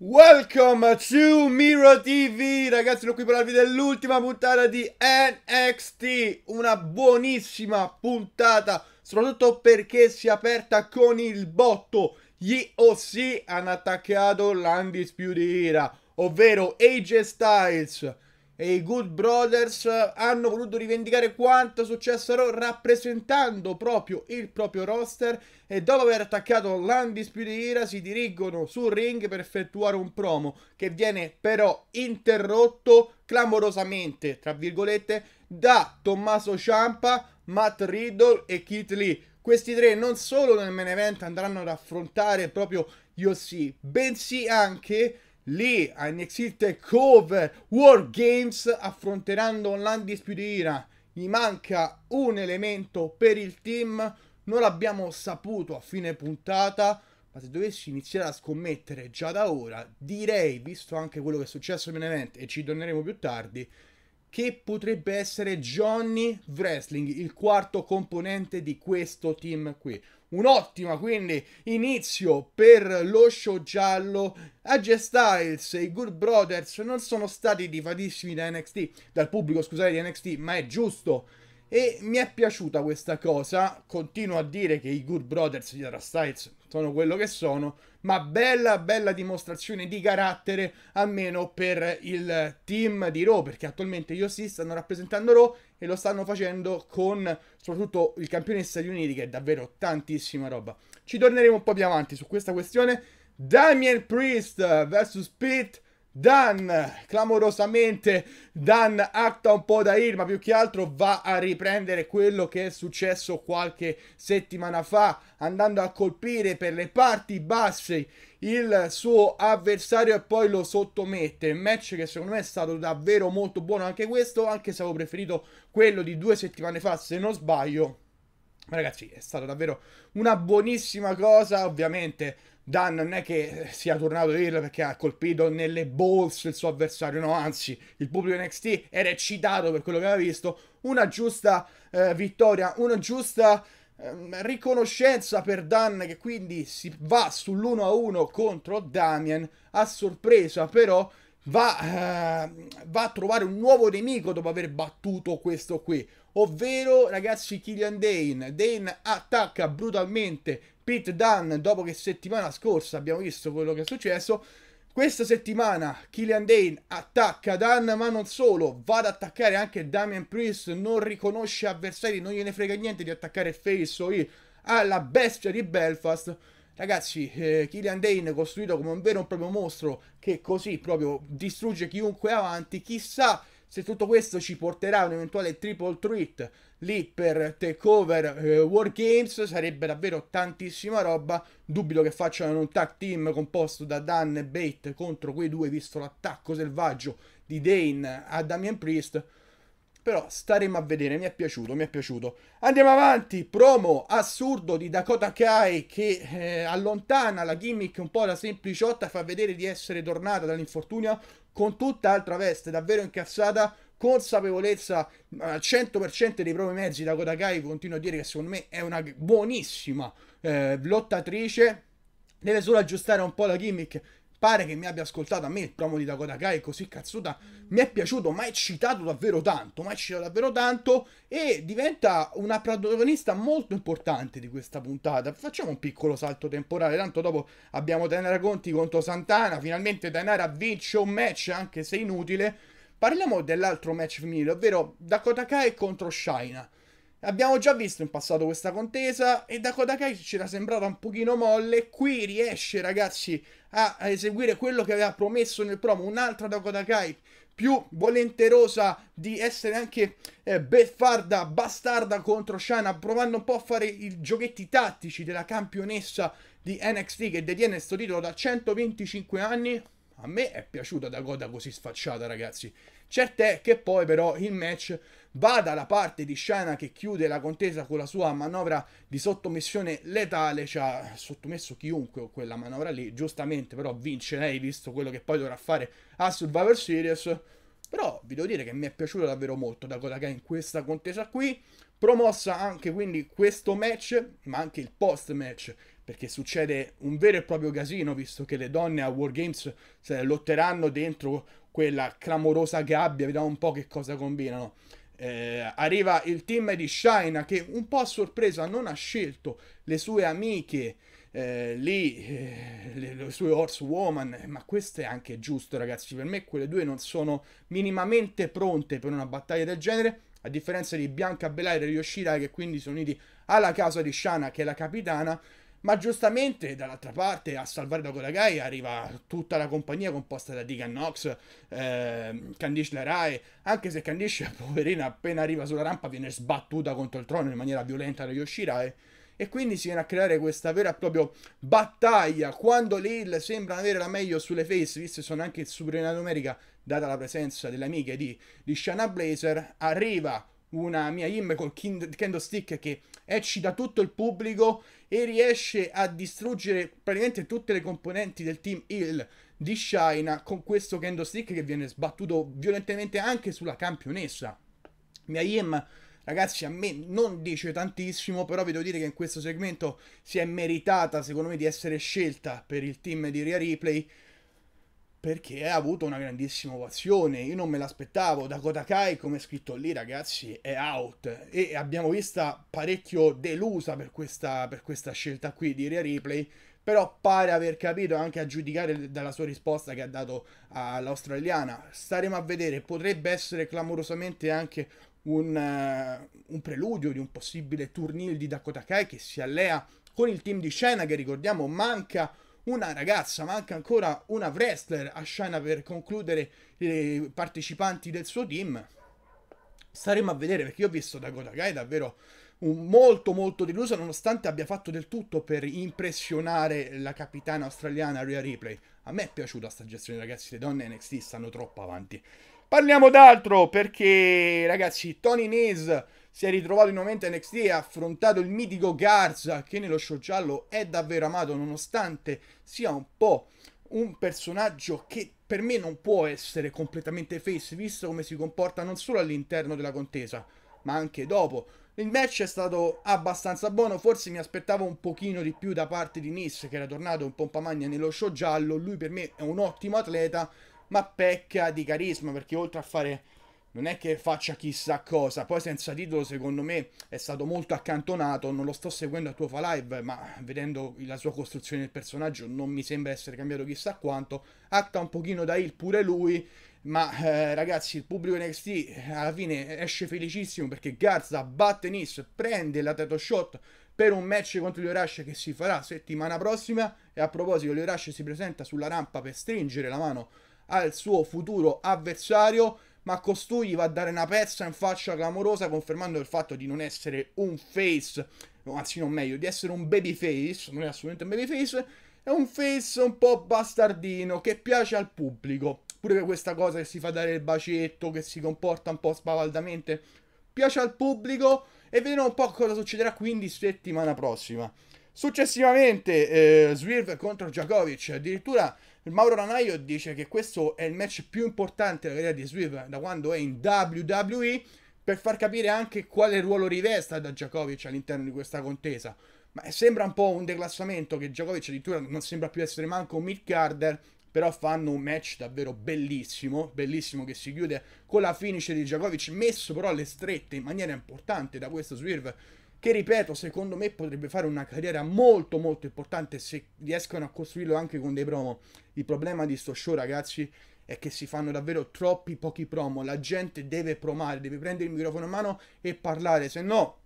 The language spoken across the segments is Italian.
Welcome to Miro TV, ragazzi sono qui per parlarvi dell'ultima puntata di NXT, una buonissima puntata, soprattutto perché si è aperta con il botto, gli OC hanno attaccato l'Undisputed Era, ovvero AJ Styles, e i Good Brothers eh, hanno voluto rivendicare quanto successero rappresentando proprio il proprio roster e dopo aver attaccato l'Undisputed Era si dirigono sul ring per effettuare un promo che viene però interrotto clamorosamente, tra virgolette, da Tommaso Ciampa, Matt Riddle e Keith Lee. Questi tre non solo nel main event andranno ad affrontare proprio gli OC, bensì anche lì a NXT Cover War Games affronteranno l'Undisputed Era. Gli manca un elemento per il team, non l'abbiamo saputo a fine puntata, ma se dovessi iniziare a scommettere già da ora, direi, visto anche quello che è successo in event e ci torneremo più tardi, che potrebbe essere Johnny Wrestling, il quarto componente di questo team qui un ottimo quindi inizio per lo show giallo. AJ Styles e i Good Brothers non sono stati divadissimi da NXT, dal pubblico scusate di NXT, ma è giusto. E mi è piaciuta questa cosa. Continuo a dire che i Good Brothers di Dara Styles sono quello che sono, ma bella, bella dimostrazione di carattere, almeno per il team di Raw, perché attualmente io sì stanno rappresentando Raw e lo stanno facendo con soprattutto il campione degli Stati Uniti, che è davvero tantissima roba. Ci torneremo un po' più avanti su questa questione. Damien Priest vs. Pitt Dan, clamorosamente, Dan acta un po' da il, ma più che altro va a riprendere quello che è successo qualche settimana fa, andando a colpire per le parti basse il suo avversario e poi lo sottomette. Un match che secondo me è stato davvero molto buono anche questo, anche se avevo preferito quello di due settimane fa, se non sbaglio. Ragazzi, è stata davvero una buonissima cosa, ovviamente Dan non è che sia tornato il perché ha colpito nelle balls il suo avversario, no, anzi, il pubblico NXT era eccitato per quello che aveva visto, una giusta eh, vittoria, una giusta eh, riconoscenza per Dan che quindi si va sull'1-1 contro Damien a sorpresa, però va, eh, va a trovare un nuovo nemico dopo aver battuto questo qui ovvero ragazzi Killian Dane. Dane attacca brutalmente Pete Dunn, dopo che settimana scorsa abbiamo visto quello che è successo, questa settimana Killian Dane attacca Dan, ma non solo, va ad attaccare anche Damian Priest, non riconosce avversari, non gliene frega niente di attaccare Face o I alla bestia di Belfast. Ragazzi, eh, Killian Dane costruito come un vero e proprio mostro che così proprio distrugge chiunque avanti, chissà se tutto questo ci porterà a un eventuale triple threat lì per takeover eh, War Games, sarebbe davvero tantissima roba. Dubito che facciano un tag team composto da Dan e Bate contro quei due, visto l'attacco selvaggio di Dane a Damian Priest però staremo a vedere, mi è piaciuto, mi è piaciuto. Andiamo avanti, promo assurdo di Dakota Kai che eh, allontana la gimmick un po' da sempliciotta, fa vedere di essere tornata dall'infortunio con tutta altra veste, davvero incazzata consapevolezza al 100% dei propri mezzi Dakota Kai continuo a dire che secondo me è una buonissima eh, lottatrice deve solo aggiustare un po' la gimmick pare che mi abbia ascoltato a me il promo di Dakota Kai così cazzuta mi è piaciuto ma è citato davvero tanto ma è citato davvero tanto e diventa una protagonista molto importante di questa puntata facciamo un piccolo salto temporale tanto dopo abbiamo Dainara Conti contro Santana finalmente Dainara vince un match anche se inutile parliamo dell'altro match femminile ovvero Dakota Kai contro Shaina Abbiamo già visto in passato questa contesa e da Kodakai ci era sembrata un pochino molle, qui riesce ragazzi a eseguire quello che aveva promesso nel promo, un'altra Dakota Kai più volenterosa di essere anche eh, beffarda, bastarda contro Shana, provando un po' a fare i giochetti tattici della campionessa di NXT che detiene questo titolo da 125 anni. A me è piaciuta da Dakota così sfacciata, ragazzi. Certè che poi però il match va dalla parte di Shana che chiude la contesa con la sua manovra di sottomissione letale, ci cioè, ha sottomesso chiunque con quella manovra lì, giustamente però vince lei visto quello che poi dovrà fare a Survivor Series. Però vi devo dire che mi è piaciuta davvero molto da che Kai in questa contesa qui, promossa anche quindi questo match, ma anche il post match perché succede un vero e proprio casino, visto che le donne a Wargames lotteranno dentro quella clamorosa gabbia, vediamo un po' che cosa combinano. Eh, arriva il team di Shaina che un po' a sorpresa non ha scelto le sue amiche eh, lì, eh, le, le, sue horsewoman, eh, ma questo è anche giusto ragazzi, per me quelle due non sono minimamente pronte per una battaglia del genere, a differenza di Bianca Belair e Yoshirai che quindi sono uniti alla casa di Shana che è la capitana, ma giustamente dall'altra parte a salvare Dakota Kai arriva tutta la compagnia composta da Deacon Nox, eh, Candice LeRae, anche se Candice, poverina, appena arriva sulla rampa viene sbattuta contro il trono in maniera violenta da Yoshirae. E quindi si viene a creare questa vera e propria battaglia. Quando Lil sembra avere la meglio sulle face, viste sono anche super superiori numerica, data la presenza delle amiche di, di Shana Blazer, arriva una mia IM col kind- candlestick che eccita tutto il pubblico e riesce a distruggere praticamente tutte le componenti del team Hill di Shina con questo candlestick che viene sbattuto violentemente anche sulla campionessa. Mia IM ragazzi a me non dice tantissimo però vi devo dire che in questo segmento si è meritata secondo me di essere scelta per il team di Ria Replay perché ha avuto una grandissima ovazione. Io non me l'aspettavo. Dakota Kai, come scritto lì, ragazzi, è out. E abbiamo vista parecchio delusa per questa, per questa scelta qui di Rhea Ripley. Però pare aver capito, anche a giudicare dalla sua risposta che ha dato all'australiana. Staremo a vedere. Potrebbe essere clamorosamente anche un, uh, un preludio di un possibile turnil di Dakota Kai che si allea con il team di scena che ricordiamo manca una ragazza, ma anche ancora una wrestler a scena per concludere i partecipanti del suo team. Staremo a vedere perché io ho visto Dakota Kai davvero molto molto delusa nonostante abbia fatto del tutto per impressionare la capitana australiana Rhea Ripley. A me è piaciuta sta gestione ragazzi, le donne NXT stanno troppo avanti. Parliamo d'altro perché ragazzi Tony Nese si è ritrovato in nuovamente NXT e ha affrontato il mitico Garza che nello show giallo è davvero amato nonostante sia un po' un personaggio che per me non può essere completamente face visto come si comporta non solo all'interno della contesa ma anche dopo. Il match è stato abbastanza buono, forse mi aspettavo un pochino di più da parte di Nice che era tornato in pompa magna nello show giallo, lui per me è un ottimo atleta ma pecca di carisma perché oltre a fare non è che faccia chissà cosa. Poi senza titolo, secondo me, è stato molto accantonato. Non lo sto seguendo a tuo fa live, ma vedendo la sua costruzione del personaggio non mi sembra essere cambiato chissà quanto. Atta un pochino da il pure lui. Ma eh, ragazzi, il pubblico NXT alla fine esce felicissimo perché Garza batte Nis, prende la title shot per un match contro gli Orash che si farà settimana prossima. E a proposito, gli Orash si presenta sulla rampa per stringere la mano al suo futuro avversario ma costui gli va a dare una pezza in faccia clamorosa confermando il fatto di non essere un face, anzi non meglio, di essere un baby face, non è assolutamente un baby face, è un face un po' bastardino che piace al pubblico. Pure per questa cosa che si fa dare il bacetto, che si comporta un po' spavaldamente, piace al pubblico e vedremo un po' cosa succederà quindi settimana prossima. Successivamente eh, Swerve contro Djokovic, addirittura Mauro Ranaio dice che questo è il match più importante della carriera di Swift da quando è in WWE per far capire anche quale ruolo rivesta da Djokovic all'interno di questa contesa. Ma sembra un po' un declassamento che Djokovic addirittura non sembra più essere manco un mid carder, però fanno un match davvero bellissimo, bellissimo che si chiude con la finish di Djokovic messo però alle strette in maniera importante da questo Swift che ripeto, secondo me potrebbe fare una carriera molto molto importante se riescono a costruirlo anche con dei promo. Il problema di sto show, ragazzi, è che si fanno davvero troppi pochi promo. La gente deve promare, deve prendere il microfono in mano e parlare, se no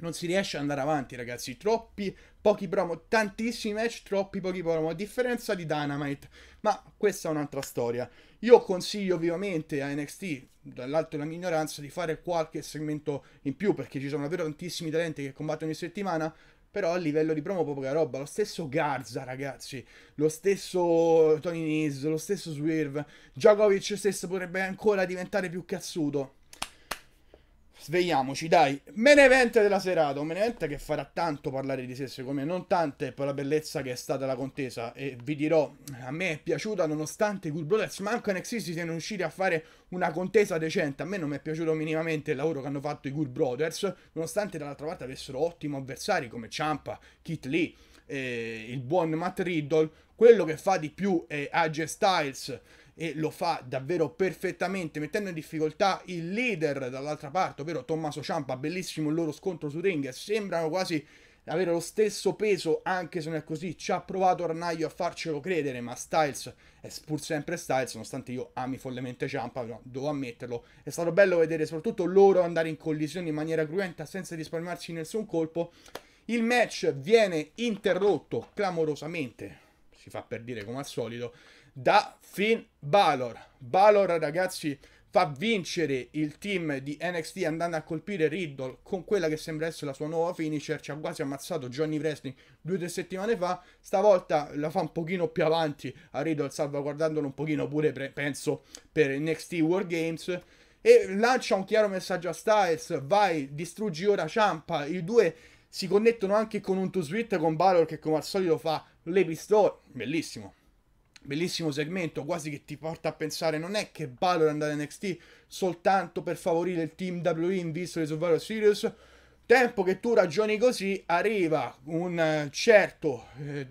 non si riesce ad andare avanti, ragazzi. Troppi pochi promo, tantissimi match, troppi pochi promo, a differenza di Dynamite. Ma questa è un'altra storia. Io consiglio vivamente a NXT, dall'alto della minoranza, di fare qualche segmento in più, perché ci sono davvero tantissimi talenti che combattono ogni settimana. Però a livello di promo poca roba, lo stesso Garza ragazzi, lo stesso Tony Nese, lo stesso Swerve, Djokovic stesso potrebbe ancora diventare più cazzuto. Svegliamoci, dai. Menevente della serata, un Menevente che farà tanto parlare di sé, secondo me, non tante per la bellezza che è stata la contesa. E vi dirò, a me è piaciuta nonostante i Good Brothers, manco NXT si siano riusciti a fare una contesa decente. A me non mi è piaciuto minimamente il lavoro che hanno fatto i Good Brothers, nonostante dall'altra parte avessero ottimi avversari come Ciampa, Kit Lee, eh, il buon Matt Riddle. Quello che fa di più è AJ Styles e lo fa davvero perfettamente mettendo in difficoltà il leader dall'altra parte, ovvero Tommaso Ciampa, bellissimo il loro scontro su ring, sembrano quasi avere lo stesso peso anche se non è così, ci ha provato Arnaio a farcelo credere, ma Styles è pur sempre Styles, nonostante io ami follemente Ciampa, no, devo ammetterlo, è stato bello vedere soprattutto loro andare in collisione in maniera cruenta senza risparmiarsi nessun colpo, il match viene interrotto clamorosamente, si fa per dire come al solito, da Finn Balor. Balor, ragazzi, fa vincere il team di NXT andando a colpire Riddle con quella che sembra essere la sua nuova finisher. Ci ha quasi ammazzato Johnny Wrestling due o tre settimane fa. Stavolta la fa un pochino più avanti a Riddle, salvaguardandolo un pochino pure, penso, per NXT War Games e lancia un chiaro messaggio a Styles, vai, distruggi ora Ciampa, i due si connettono anche con un 2 sweet con Balor che come al solito fa le pistole, bellissimo. Bellissimo segmento, quasi che ti porta a pensare non è che Balor è andato in NXT soltanto per favorire il team WWE in vista di Survivor Series. Tempo che tu ragioni così, arriva un eh, certo eh,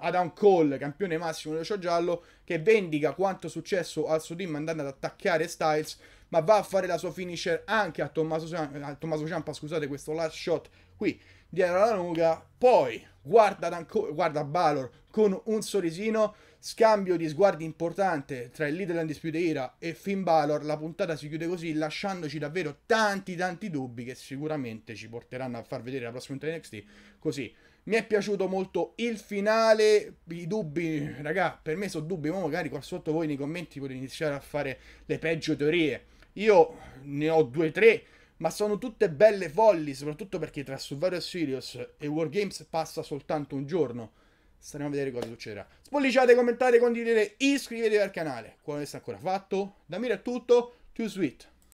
Adam Cole, campione massimo del Ciò Giallo, che vendica quanto successo al suo team andando ad attaccare Styles ma va a fare la sua finisher anche a Tommaso, a Tommaso Ciampa, scusate questo last shot qui dietro la nuca, poi guarda, guarda Balor con un sorrisino, scambio di sguardi importante tra il leader Undisputed Era e Finn Balor, la puntata si chiude così lasciandoci davvero tanti tanti dubbi che sicuramente ci porteranno a far vedere la prossima NXT, così mi è piaciuto molto il finale. I dubbi, raga, per me sono dubbi. Ma magari qua sotto voi nei commenti potete iniziare a fare le peggio teorie. Io ne ho due o tre, ma sono tutte belle folli, soprattutto perché tra Survivor Series e Wargames passa soltanto un giorno. Staremo a vedere cosa succederà. Spolliciate, commentate, condividete, iscrivetevi al canale. Quello non è ancora fatto. Da Mira è tutto. Too sweet.